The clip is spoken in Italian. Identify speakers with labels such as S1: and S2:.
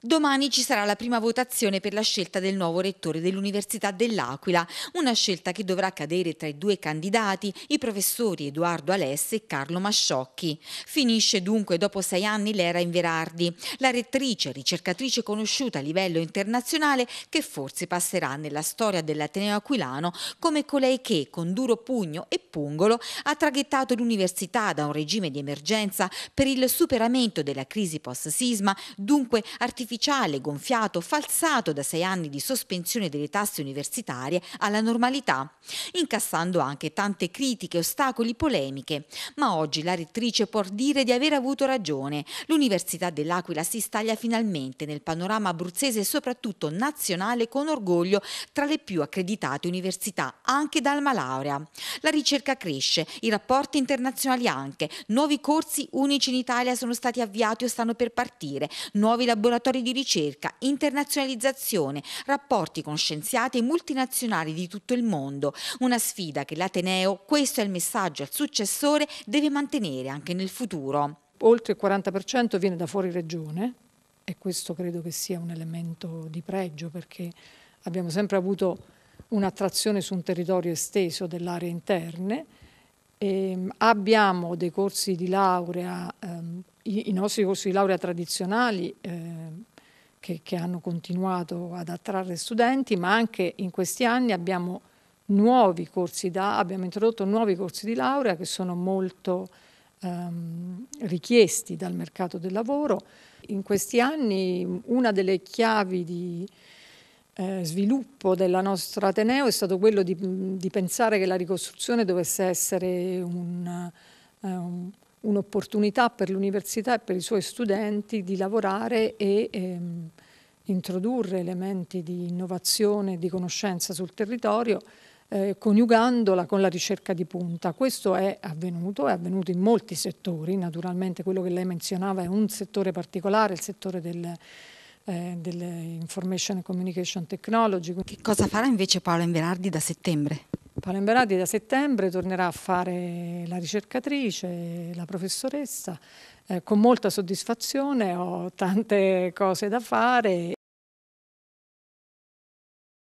S1: Domani ci sarà la prima votazione per la scelta del nuovo rettore dell'Università dell'Aquila, una scelta che dovrà cadere tra i due candidati, i professori Edoardo Alessi e Carlo Masciocchi. Finisce dunque dopo sei anni l'era in Verardi, la rettrice, ricercatrice conosciuta a livello internazionale che forse passerà nella storia dell'Ateneo Aquilano come colei che, con duro pugno e pungolo, ha traghettato l'università da un regime di emergenza per il superamento della crisi post-sisma, dunque artificialmente artificiale gonfiato falsato da sei anni di sospensione delle tasse universitarie alla normalità, incassando anche tante critiche, ostacoli, polemiche. Ma oggi la rettrice può dire di aver avuto ragione. L'Università dell'Aquila si staglia finalmente nel panorama abruzzese e soprattutto nazionale con orgoglio tra le più accreditate università, anche dal laurea. La ricerca cresce, i rapporti internazionali anche, nuovi corsi unici in Italia sono stati avviati o stanno per partire, nuovi laboratori laboratori di ricerca, internazionalizzazione, rapporti con scienziati multinazionali di tutto il mondo. Una sfida che l'Ateneo, questo è il messaggio al successore, deve mantenere anche nel futuro. Oltre il 40% viene da fuori regione
S2: e questo credo che sia un elemento di pregio perché abbiamo sempre avuto un'attrazione su un territorio esteso dell'area interne. E ehm, abbiamo dei corsi di laurea, ehm, i, i, nostri corsi di laurea tradizionali eh, che, che hanno continuato ad attrarre studenti, ma anche in questi anni abbiamo nuovi corsi da, abbiamo introdotto nuovi corsi di laurea che sono molto ehm, richiesti dal mercato del lavoro. In questi anni una delle chiavi di eh, sviluppo della nostra Ateneo è stato quello di, di pensare che la ricostruzione dovesse essere un'opportunità eh, un, per l'università e per i suoi studenti di lavorare e ehm, introdurre elementi di innovazione e di conoscenza sul territorio eh, coniugandola con la ricerca di punta. Questo è avvenuto, è avvenuto in molti settori, naturalmente quello che lei menzionava è un settore particolare, il settore del, eh, dell'information and communication technology. Che cosa farà invece Paola Inverardi
S1: da settembre?
S2: Paola Inverardi da settembre tornerà a fare la ricercatrice, la professoressa, eh, con molta soddisfazione, ho tante cose da fare.